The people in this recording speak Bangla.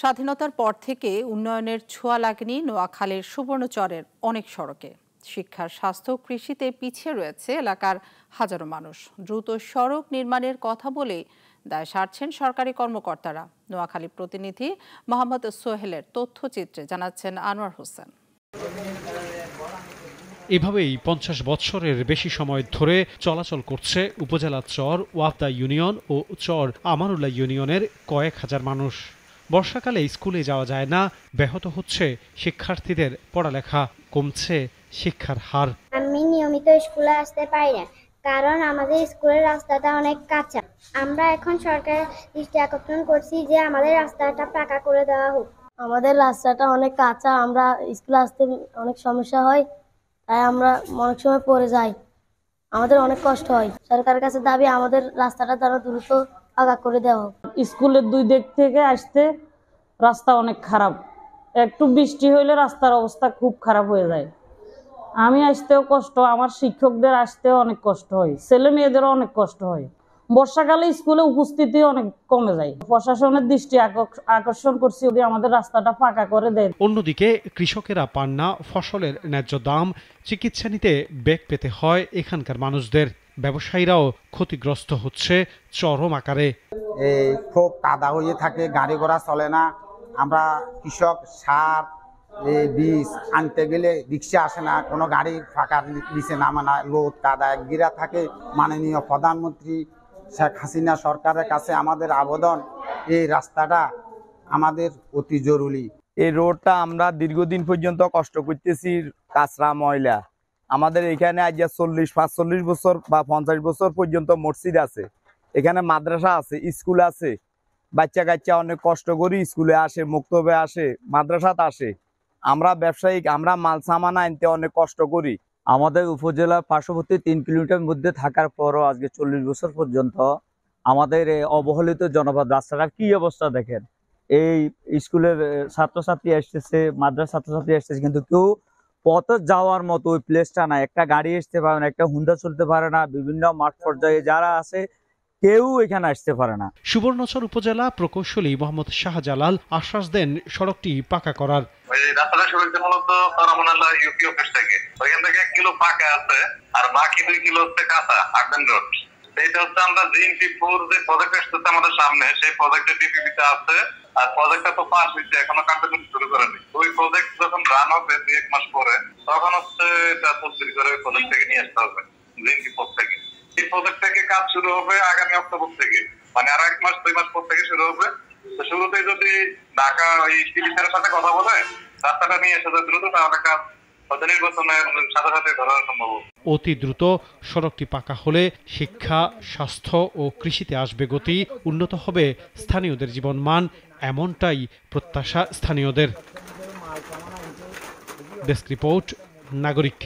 স্বাধীনতার পর থেকে উন্নয়নের ছোঁয়া লাগনি নোয়াখালীর সুবর্ণচরের অনেক সড়কে শিক্ষার স্বাস্থ্য কৃষিতে পিছিয়ে রয়েছে এলাকার হাজারো মানুষ দ্রুত সড়ক নির্মাণের কথা বলে দায় সারছেন সরকারি কর্মকর্তারা নোয়াখালী প্রতিনিধি মোহাম্মদ সোহেলের তথ্যচিত্রে জানাচ্ছেন আনোয়ার হোসেন এভাবেই পঞ্চাশ বৎসরের বেশি সময় ধরে চলাচল করছে উপজেলা চর ওয়াফদা ইউনিয়ন ও চর আমানুল্লাহ ইউনিয়নের কয়েক হাজার মানুষ বর্ষাকালে স্কুলে যাওয়া যায় না ব্যাহত হচ্ছে শিক্ষার্থীদের পড়ালেখা কমছে শিক্ষার হার আমি নিয়মিত স্কুলে আসতে পারি না কারণ আমাদের স্কুলের রাস্তাটা অনেক কাঁচা আমরা এখন সরকারের দৃষ্টি আকর্ষণ করছি যে আমাদের রাস্তাটা পাকা করে দেওয়া হোক আমাদের রাস্তাটা অনেক কাঁচা আমরা স্কুলে আসতে অনেক সমস্যা হয় তাই আমরা অনেক সময় পড়ে যাই আমাদের অনেক কষ্ট হয় সরকারের কাছে দাবি আমাদের রাস্তাটা দ্বারা দ্রুত আগা করে দেওয়া স্কুলের দুই দিক থেকে আসতে রাস্তা অনেক খারাপ একটু বৃষ্টি হইলে রাস্তার অবস্থা খুব খারাপ হয়ে যায় আমি আসতেও কষ্ট আমার শিক্ষকদের আসতেও অনেক কষ্ট হয় ছেলে মেয়েদেরও অনেক কষ্ট হয় বর্ষাকালে স্কুলে উপস্থিতি অনেক কমে যায় প্রশাসনের দৃষ্টি আকর্ষণ করছি যদি আমাদের রাস্তাটা ফাঁকা করে দেয় অন্যদিকে কৃষকেরা পান না ফসলের ন্যায্য দাম চিকিৎসা নিতে বেগ পেতে হয় এখানকার মানুষদের ব্যবসায়ীরাও ক্ষতিগ্রস্ত হচ্ছে চরম আকারে এই খুব কাদা হয়ে থাকে গাড়ি ঘোড়া চলে না আমরা কৃষক সার বীজ আনতে গেলে রিক্সা আসে না কোনো গাড়ি ফাঁকার নিচে নামে না রোদ কাদা গিরা থাকে মাননীয় প্রধানমন্ত্রী শেখ হাসিনা সরকারের কাছে আমাদের আবেদন এই রাস্তাটা আমাদের অতি জরুরি এই রোডটা আমরা দীর্ঘদিন পর্যন্ত কষ্ট করতেছি কাঁচরা ময়লা আমাদের এখানে আজ চল্লিশ পাঁচচল্লিশ বছর বা পঞ্চাশ বছর পর্যন্ত মসজিদ আছে এখানে মাদ্রাসা আছে স্কুল আছে বাচ্চা কাচ্চা অনেক কষ্ট করি স্কুলে আসে মুক্তবে আসে মাদ্রাসাতে আসে আমরা ব্যবসায়িক আমরা মাল সামান আনতে অনেক কষ্ট করি আমাদের উপজেলার পার্শ্ববর্তী তিন কিলোমিটার মধ্যে থাকার পরও আজকে চল্লিশ বছর পর্যন্ত আমাদের অবহেলিত জনপদ রাস্তাটার কি অবস্থা দেখেন এই স্কুলের ছাত্রছাত্রী এসেছে মাদ্রাসা ছাত্রছাত্রী এসেছে কিন্তু কেউ পথে যাওয়ার মতো ওই প্লেসটা না একটা গাড়ি আসতে পারে না একটা হুন্ডা চলতে পারে না বিভিন্ন মাঠ পর্যায়ে যারা আছে কেউ এখানে আসতে পারে না সুবর্ণচর উপজেলা প্রকৌশলী মোহাম্মদ শাহজালাল আশ্বাস দেন সড়কটি পাকা করার থেকে থেকে এক কিলো পাকা আছে আর বাকি দুই কিলো আমরা আমাদের সামনে সেই প্রজেক্টের আছে আর প্রজেক্টটা তো পাস হয়েছে এখনো শুরু করেনি ওই প্রজেক্ট যখন রান হবে দুই এক মাস পরে তখন হচ্ছে এটা করে প্রজেক্ট থেকে নিয়ে আসতে হবে থেকে এই প্রজেক্ট থেকে কাজ শুরু হবে আগামী অক্টোবর থেকে মানে আর এক মাস দুই মাস পর থেকে শুরু হবে তো শুরুতে যদি ঢাকা সাথে কথা বলে রাস্তাটা নিয়ে এসে দ্রুত তাহলে কাজ অতি দ্রুত সড়কটি পাকা হলে শিক্ষা স্বাস্থ্য ও কৃষিতে আসবে গতি উন্নত হবে স্থানীয়দের জীবনমান এমনটাই প্রত্যাশা স্থানীয়দের ডেস্ক রিপোর্ট নাগরিক